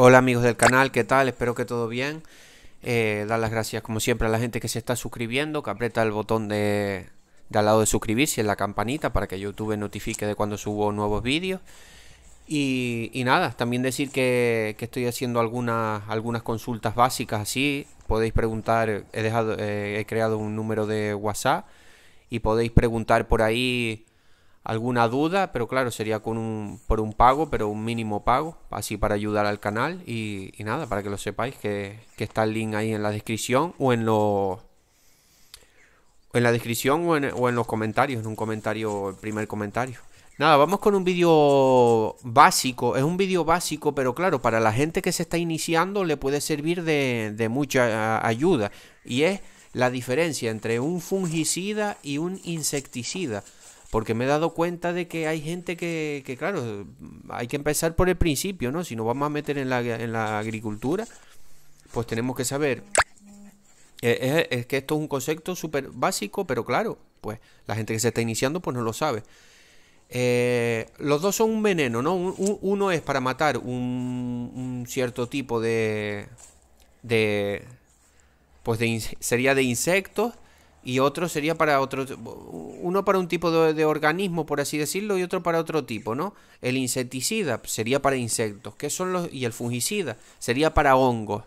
Hola amigos del canal, ¿qué tal? Espero que todo bien. Eh, dar las gracias como siempre a la gente que se está suscribiendo, que aprieta el botón de, de al lado de suscribirse en la campanita para que YouTube notifique de cuando subo nuevos vídeos. Y, y nada, también decir que, que estoy haciendo algunas, algunas consultas básicas así. Podéis preguntar, he, dejado, eh, he creado un número de WhatsApp y podéis preguntar por ahí alguna duda, pero claro, sería con un, por un pago, pero un mínimo pago, así para ayudar al canal y, y nada, para que lo sepáis, que, que, está el link ahí en la descripción o en los... En la descripción o en, o en los comentarios, en un comentario, el primer comentario. Nada, vamos con un vídeo básico. Es un vídeo básico, pero claro, para la gente que se está iniciando le puede servir de, de mucha ayuda. Y es la diferencia entre un fungicida y un insecticida porque me he dado cuenta de que hay gente que, claro, hay que empezar por el principio, ¿no? Si nos vamos a meter en la, agricultura, pues tenemos que saber. Eh, es, que esto es un concepto súper básico, pero claro, pues la gente que se está iniciando pues no lo sabe. Eh, los dos son un veneno, ¿no? uno es para matar un, un cierto tipo de, de pues de, sería de insectos y otro sería para otro, uno para un tipo de, organismo, por así decirlo, y otro para otro tipo, ¿no? El insecticida sería para insectos, ¿qué son los? Y el fungicida sería para hongos.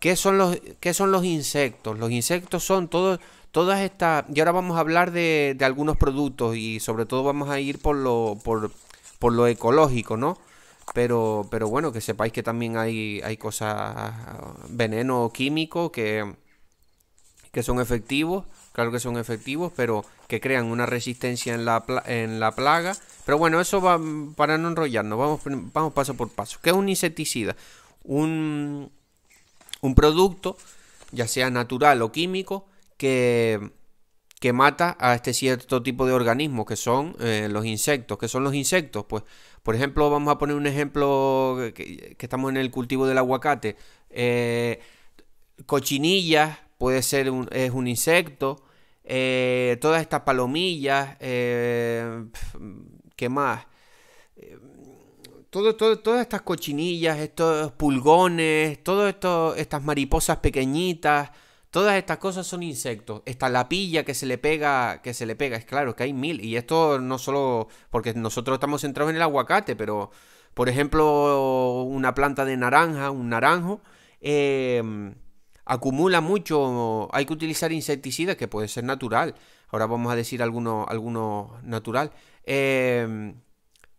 ¿Qué son los, qué son los insectos? Los insectos son todos, todas estas, y ahora vamos a hablar de, algunos productos y sobre todo vamos a ir por lo, por, lo ecológico, ¿no? Pero, pero bueno, que sepáis que también hay, hay cosas, veneno químico que, que son efectivos claro que son efectivos, pero que crean una resistencia en la, en la plaga. Pero bueno, eso va mm, para no enrollarnos, vamos, paso por paso. ¿Qué es un insecticida? Un, producto, ya sea natural o químico, que, que mata a este cierto tipo de organismos, que son eh, los insectos. ¿Qué son los insectos? Pues, por ejemplo, vamos a poner un ejemplo que, estamos en el cultivo del aguacate. Eh, cochinillas, puede ser un, es un insecto, eh, todas estas palomillas, eh, ¿qué más? Eh, todo, todo, todas estas cochinillas, estos pulgones, todas estas mariposas pequeñitas, todas estas cosas son insectos. Esta lapilla que se le pega, que se le pega, es claro que hay mil. Y esto no solo porque nosotros estamos centrados en el aguacate, pero por ejemplo una planta de naranja, un naranjo, acumula mucho, hay que utilizar insecticidas que puede ser natural. Ahora vamos a decir algunos alguno natural. Em,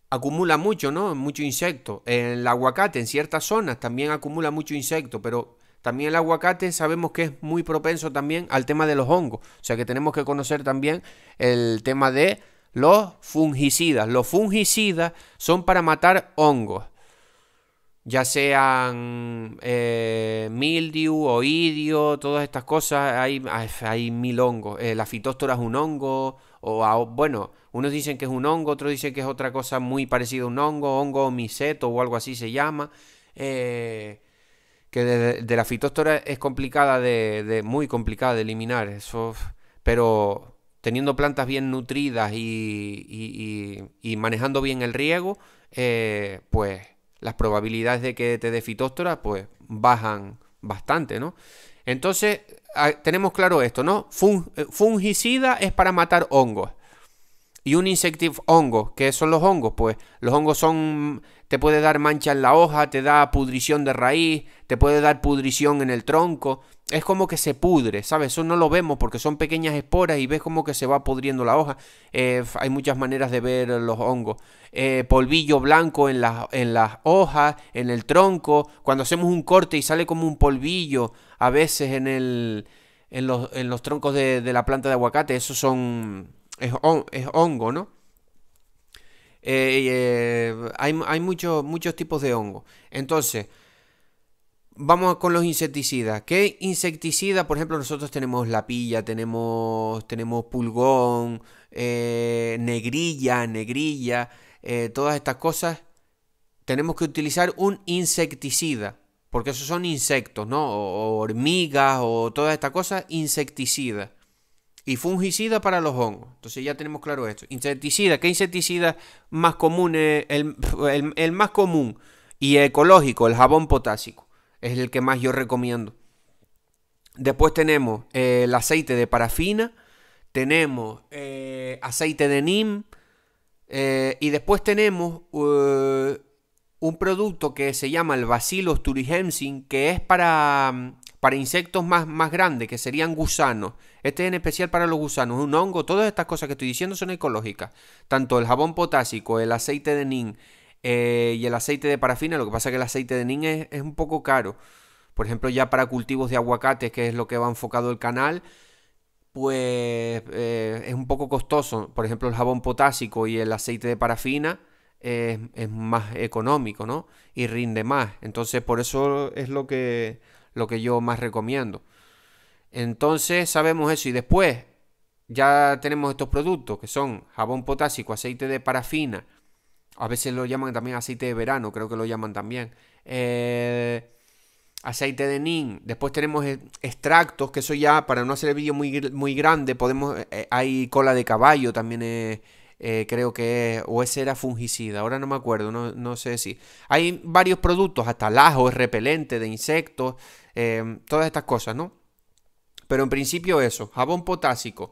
acumula mucho, ¿no? Mucho insecto. en El aguacate en ciertas zonas también acumula mucho insecto, pero también el aguacate sabemos que es muy propenso también al tema de los hongos. O sea que tenemos que conocer también el tema de los fungicidas. Los fungicidas son para matar hongos ya sean eh, mildew o idio, todas estas cosas, hay, hay mil hongos. Eh, la fitóstora es un hongo, o bueno, unos dicen que es un hongo, otros dicen que es otra cosa muy parecida a un hongo, hongo miseto o algo así se llama. Eh, que de, la fitóstora es complicada de, muy complicada de eliminar, eso, pero teniendo plantas bien nutridas y, y manejando bien el riego, eh, pues las probabilidades de que te dé fitóstora pues bajan bastante, ¿no? Entonces, ah, tenemos claro esto, ¿no? Eh, fungicida es para matar hongos. Y un insectivo hongo, ¿qué son los hongos? Pues los hongos son te puede dar mancha en la hoja, te da pudrición de raíz, te puede dar pudrición en el tronco. Es como que se pudre, ¿sabes? Eso no lo vemos porque son pequeñas esporas y ves como que se va pudriendo la hoja. Eh, hay muchas maneras de ver los hongos. Eh, polvillo blanco en, en las hojas, en el tronco. Cuando hacemos un corte y sale como un polvillo a veces en, el, en, los, troncos de, la planta de aguacate, eso son... es hongo, ¿no? Eh, eh, hay, hay muchos tipos de hongos Entonces, vamos con los insecticidas. ¿Qué insecticida? Por ejemplo, nosotros tenemos la pilla, tenemos, tenemos pulgón, eh, negrilla, negrilla, todas estas cosas. Tenemos que utilizar un insecticida, porque esos son insectos, ¿no? hormigas o todas estas cosas, insecticida y fungicida para los hongos. Entonces ya tenemos claro esto. Insecticida, ¿qué insecticida más común? el, más común y ecológico, el jabón potásico. Es el que más yo recomiendo. Después tenemos eh, el aceite de parafina, tenemos eh, aceite de nim eh, y después tenemos un producto que se llama el Bacillus turigensin. que es para mm, para insectos más, más grandes, que serían gusanos. Este es en especial para los gusanos, un hongo, todas estas cosas que estoy diciendo son ecológicas. Tanto el jabón potásico, el aceite de nin eh, y el aceite de parafina, lo que pasa es que el aceite de nin es, un poco caro. Por ejemplo, ya para cultivos de aguacates, que es lo que va enfocado el canal, pues eh, es un poco costoso. Por ejemplo, el jabón potásico y el aceite de parafina eh, es más económico, ¿no? Y rinde más. Entonces, por eso es lo que, lo que yo más recomiendo. Entonces sabemos eso y después ya tenemos estos productos que son jabón potásico, aceite de parafina, a veces lo llaman también aceite de verano, creo que lo llaman también. Eh, aceite de nin. Después tenemos e-, extractos, que eso ya, para no hacer el vídeo muy, grande, podemos. Eh, eh, hay cola de caballo también. Eh, creo que es, o ese era fungicida, ahora no me acuerdo, no, sé si. Hay varios productos, hasta lajo, ajo, es repelente de insectos, em, todas estas cosas, ¿no? Pero en principio eso, jabón potásico,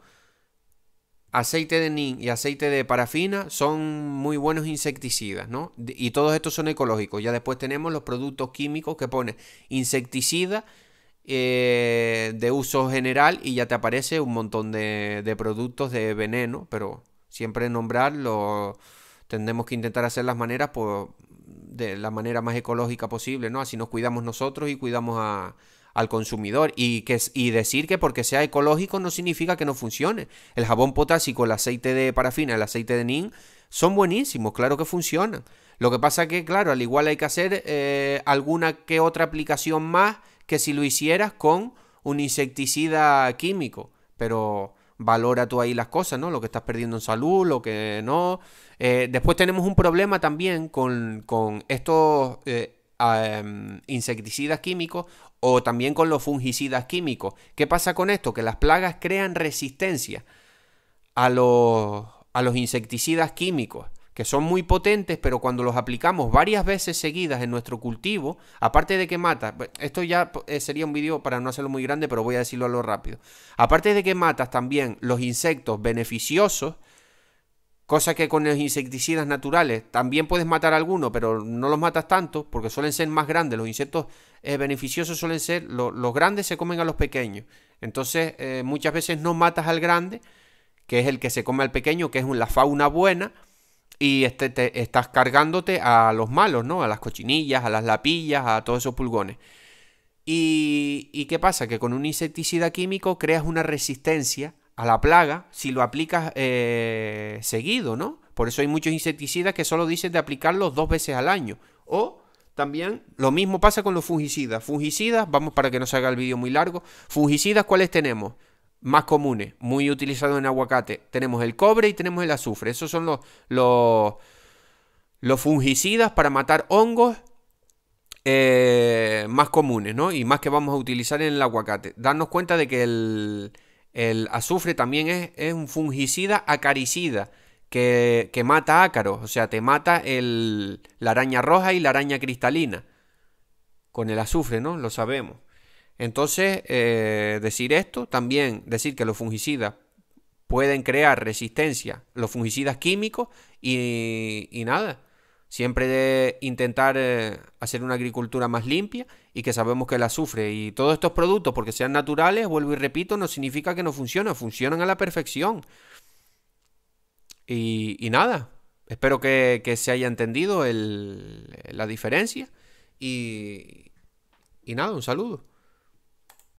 aceite de nin y aceite de parafina son muy buenos insecticidas, ¿no? Y todos estos son ecológicos. Ya después tenemos los productos químicos que pone insecticida eh, de uso general y ya te aparece un montón de productos de veneno, pero Siempre nombrarlo, tendremos que intentar hacer las maneras de la manera más ecológica posible, ¿no? Así nos cuidamos nosotros y cuidamos al consumidor. Y, decir que porque sea ecológico no significa que no funcione. El jabón potásico, el aceite de parafina, el aceite de nin son buenísimos, claro que funcionan. Lo que pasa que, claro, al igual hay que hacer eh, alguna que otra aplicación más que si lo hicieras con un insecticida químico. Pero valora tú ahí las cosas, ¿no? Lo que estás perdiendo en salud, lo que no. Eh, después tenemos un problema también con, con estos eh, ah, em, insecticidas químicos o también con los fungicidas químicos. ¿Qué pasa con esto? Que las plagas crean resistencia a a los insecticidas químicos que son muy potentes, pero cuando los aplicamos varias veces seguidas en nuestro cultivo, aparte de que mata, esto ya eh, sería un vídeo para no hacerlo muy grande, pero voy a decirlo a lo rápido, aparte de que matas también los insectos beneficiosos, cosa que con los insecticidas naturales también puedes matar algunos, pero no los matas tanto, porque suelen ser más grandes, los insectos eh, beneficiosos suelen ser, los grandes se comen a los pequeños, entonces eh, muchas veces no matas al grande, que es el que se come al pequeño, que es la fauna buena, y este, te estás cargándote a los malos, ¿no? A las cochinillas, a las lapillas, a todos esos pulgones. Y, qué pasa? Que con un insecticida químico creas una resistencia a la plaga si lo aplicas eh, seguido, ¿no? Por eso hay muchos insecticidas que solo dicen de aplicarlos dos veces al año. O también lo mismo pasa con los fungicidas. Fungicidas, vamos para que no se haga el vídeo muy largo. Fungicidas, ¿cuáles tenemos? más comunes, muy utilizados en aguacate. Tenemos el cobre y tenemos el azufre. Esos son los, los, los fungicidas para matar hongos eh, más comunes, ¿no? Y más que vamos a utilizar en el aguacate. Darnos cuenta de que el, azufre también es, un fungicida acaricida. Que, mata ácaros, o sea, te mata la araña roja y la araña cristalina. Con el azufre, ¿no? Lo sabemos. Entonces, eh, decir esto, también decir que los fungicidas pueden crear resistencia, los fungicidas químicos y, nada. Siempre de intentar eh, hacer una agricultura más limpia y que sabemos que la sufre. Y todos estos productos, porque sean naturales, vuelvo y repito, no significa que no funcionen, funcionan a la perfección. Y, nada, espero que, se haya entendido la diferencia. y nada, un saludo.